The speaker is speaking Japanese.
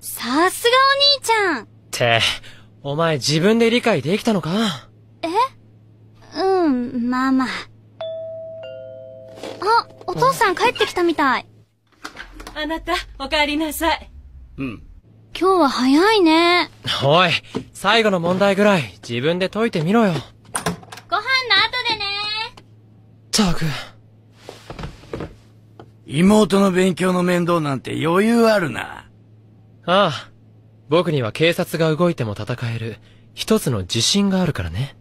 さすがお兄ちゃんって、お前自分で理解できたのかえうん、まあまあ。あ、お父さん帰ってきたみたい。あなた、お帰りなさい。うん。今日は早いね。おい、最後の問題ぐらい自分で解いてみろよ。ご飯の後でね。ったく。妹の勉強の面倒なんて余裕あるな。ああ、僕には警察が動いても戦える一つの自信があるからね。